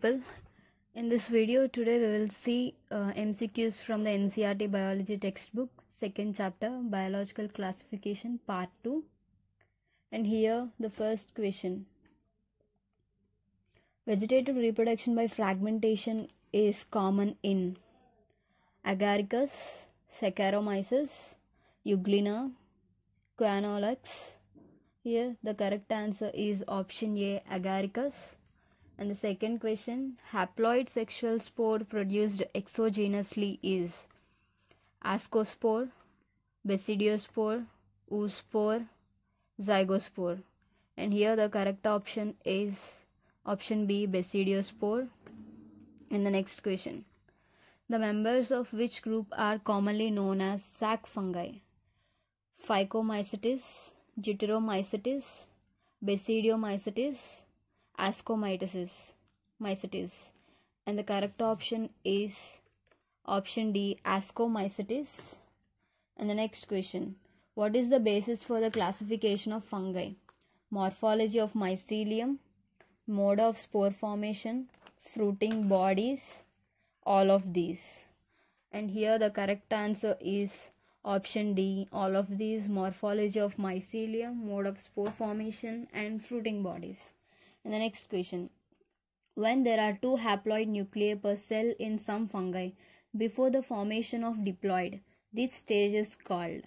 people in this video today we will see uh, mcqs from the ncrt biology textbook second chapter biological classification part 2 and here the first question vegetative reproduction by fragmentation is common in agaricus saccharomyces euglena quinolax here the correct answer is option a agaricus and the second question haploid sexual spore produced exogenously is ascospore, basidiospore, oospore, zygospore. And here the correct option is option B basidiospore. In the next question, the members of which group are commonly known as sac fungi? Phycomycetes, Jiteromycetes, Basidiomycetes, ascomycetes, mycetes, and the correct option is option D, ascomycetes. And the next question What is the basis for the classification of fungi? Morphology of mycelium, mode of spore formation, fruiting bodies, all of these. And here the correct answer is option D. All of these morphology of mycelium, mode of spore formation, and fruiting bodies. And the next question When there are two haploid nuclei per cell in some fungi before the formation of diploid, this stage is called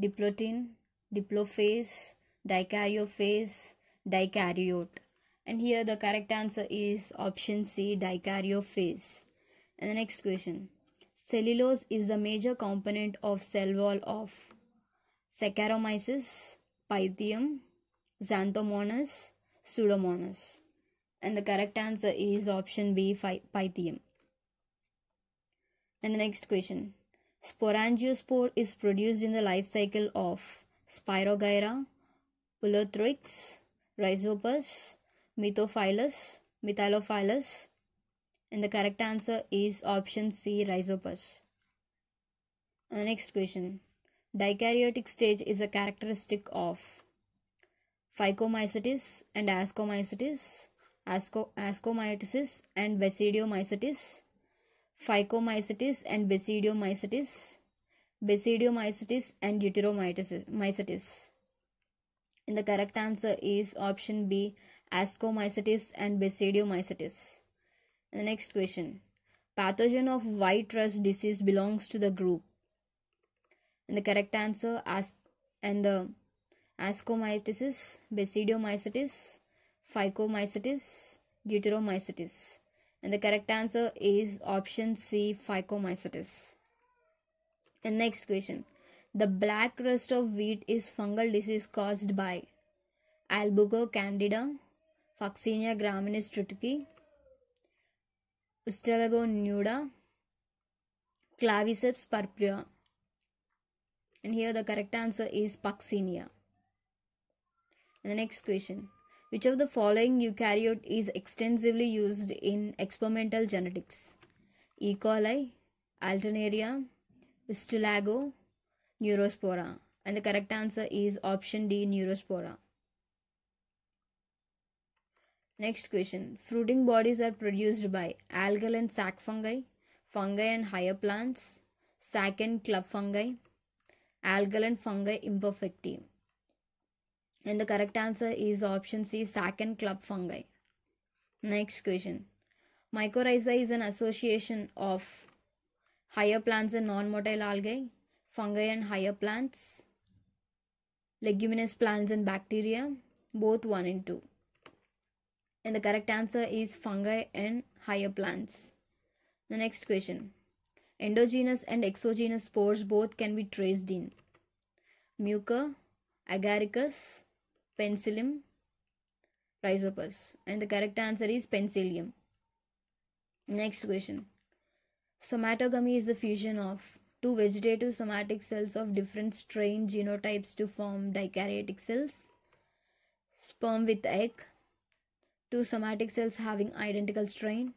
diplotin, diplophase, dikaryophase, dikaryote. And here the correct answer is option C dikaryophase. And the next question Cellulose is the major component of cell wall of Saccharomyces, Pythium, Xanthomonas, Pseudomonas. And the correct answer is option B, Pythium. And the next question. Sporangiospore is produced in the life cycle of Spirogyra, Pulothrix, Rhizopus, Mythophilus, Metalophilus. And the correct answer is option C, Rhizopus. And the next question. Dikaryotic stage is a characteristic of phycomycetes and ascomycetes, asco, ascomycetes and basidiomycetes, phycomycetes and basidiomycetes, basidiomycetes and deuteromycetes. And the correct answer is option B, ascomycetes and basidiomycetes. And the next question. Pathogen of white rust disease belongs to the group. And the correct answer, as, and the ascomycetes, basidiomycetes, phycomycetes, deuteromycetes. And the correct answer is option C, phycomycetes. And next question. The black rust of wheat is fungal disease caused by Albugo candida, Foxinia graminis triticki, Ustelago nuda, Claviceps purpurea. And here the correct answer is Puccinia. And the next question Which of the following eukaryote is extensively used in experimental genetics? E. coli, Alternaria, Stulago, Neurospora. And the correct answer is option D, Neurospora. Next question. Fruiting bodies are produced by algal and sac fungi, fungi and higher plants, sac and club fungi, algal and fungi imperfective. And the correct answer is option C, sac and club fungi. Next question. Mycorrhiza is an association of higher plants and non-motile algae, fungi and higher plants, leguminous plants and bacteria, both 1 and 2. And the correct answer is fungi and higher plants. The next question. Endogenous and exogenous spores both can be traced in mucor, agaricus, Penicillium rhizopus. And the correct answer is Penicillium. Next question. Somatogamy is the fusion of two vegetative somatic cells of different strain genotypes to form dikaryotic cells. Sperm with egg. Two somatic cells having identical strain.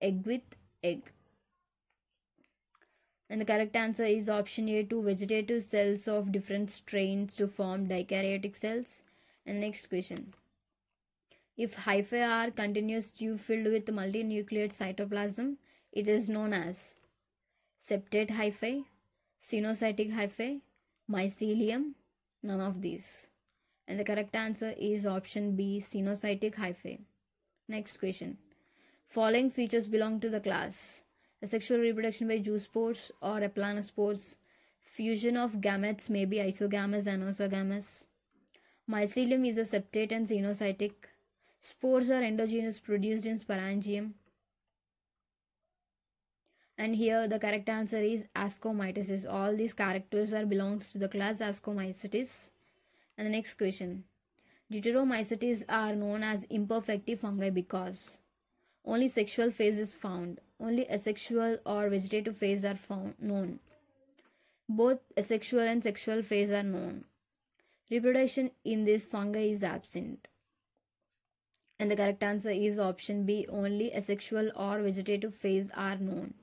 Egg with egg. And the correct answer is option A two vegetative cells of different strains to form dikaryotic cells. And next question. If hyphae are continuous tube filled with multinucleate cytoplasm, it is known as septate hyphae, sinocytic hyphae, mycelium, none of these. And the correct answer is option B, sinocytic hyphae. Next question. Following features belong to the class. Asexual reproduction by zoospores or aplanospores. Fusion of gametes may be isogamous and enosogamous. Mycelium is a septate and xenocytic. Spores are endogenous produced in sporangium. And here the correct answer is ascomycetes. All these characters are belongs to the class ascomycetes. And the next question. Deuteromycetes are known as imperfective fungi because only sexual phase is found. Only asexual or vegetative phase are found known. Both asexual and sexual phase are known reproduction in this fungi is absent. And the correct answer is option B only asexual or vegetative phase are known.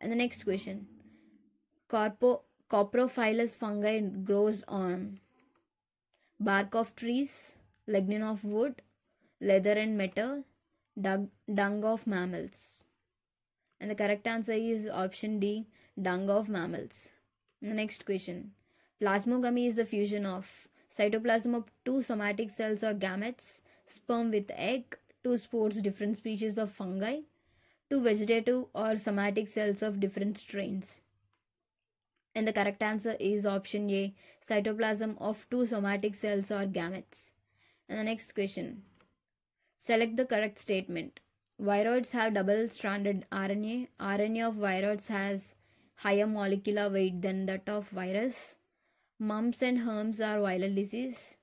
And the next question Corpo, coprophilus fungi grows on bark of trees, lignin of wood, leather and metal, dung of mammals. And the correct answer is option D, dung of mammals. The next question Plasmogamy is the fusion of cytoplasm of two somatic cells or gametes, sperm with egg, two spores different species of fungi, two vegetative or somatic cells of different strains. And the correct answer is option A, cytoplasm of two somatic cells or gametes. And the next question. Select the correct statement. Viroids have double-stranded RNA. RNA of viroids has higher molecular weight than that of virus. Mumps and herms are viral disease.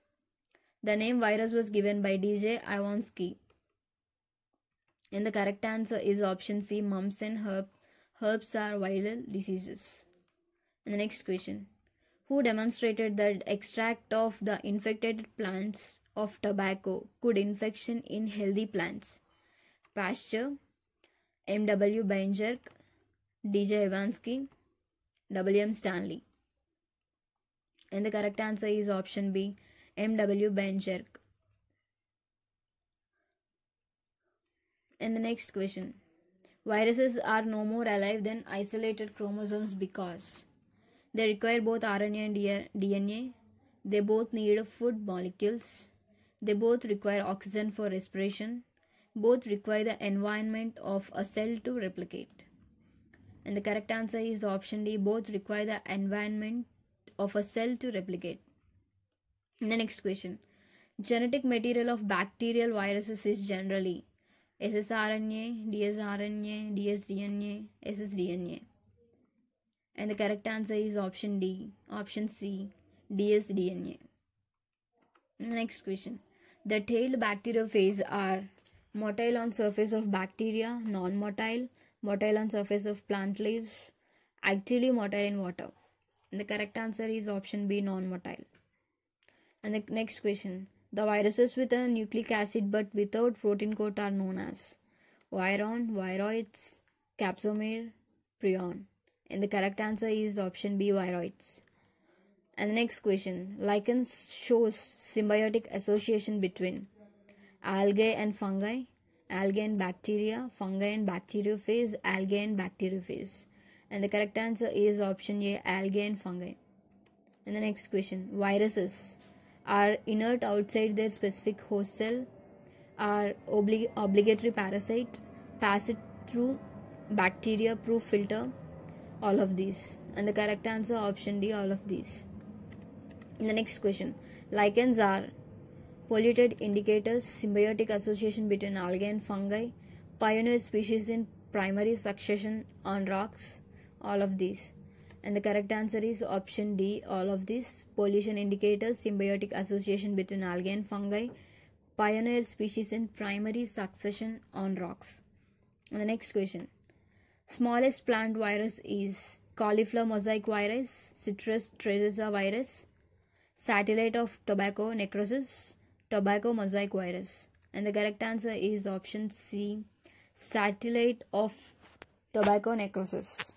The name virus was given by DJ Iwonsky. And the correct answer is option C. Mumps and herb, herbs are viral diseases. And the next question. Who demonstrated that extract of the infected plants of tobacco could infection in healthy plants? Pasteur, M.W. Benjerk, D.J. Ivansky, W.M. Stanley. And the correct answer is option B, M.W. Benjerk. And the next question. Viruses are no more alive than isolated chromosomes because they require both RNA and DNA. They both need food molecules. They both require oxygen for respiration. Both require the environment of a cell to replicate. And the correct answer is option D. Both require the environment of a cell to replicate. And the next question genetic material of bacterial viruses is generally ssRNA, dsRNA, dsDNA, ssDNA. And the correct answer is option D, option C, dsDNA. Next question. The tailed bacteriophage are motile on surface of bacteria, non-motile, motile on surface of plant leaves, actively motile in water. And the correct answer is option B non-motile. And the next question. The viruses with a nucleic acid but without protein coat are known as viron, viroids, capsomere, prion. And the correct answer is option B viroids. And the next question. Lichens shows symbiotic association between algae and fungi, algae and bacteria, fungi and bacteriophage, algae and bacteriophage and the correct answer is option A algae and fungi. And the next question viruses are inert outside their specific host cell, are obligatory parasite, pass it through bacteria proof filter, all of these. And the correct answer option D all of these. And the next question lichens are polluted indicators, symbiotic association between algae and fungi, pioneer species in primary succession on rocks all of these and the correct answer is option D all of these pollution indicators symbiotic association between algae and fungi pioneer species in primary succession on rocks and the next question smallest plant virus is cauliflower mosaic virus citrus trevisa virus satellite of tobacco necrosis tobacco mosaic virus and the correct answer is option C satellite of tobacco necrosis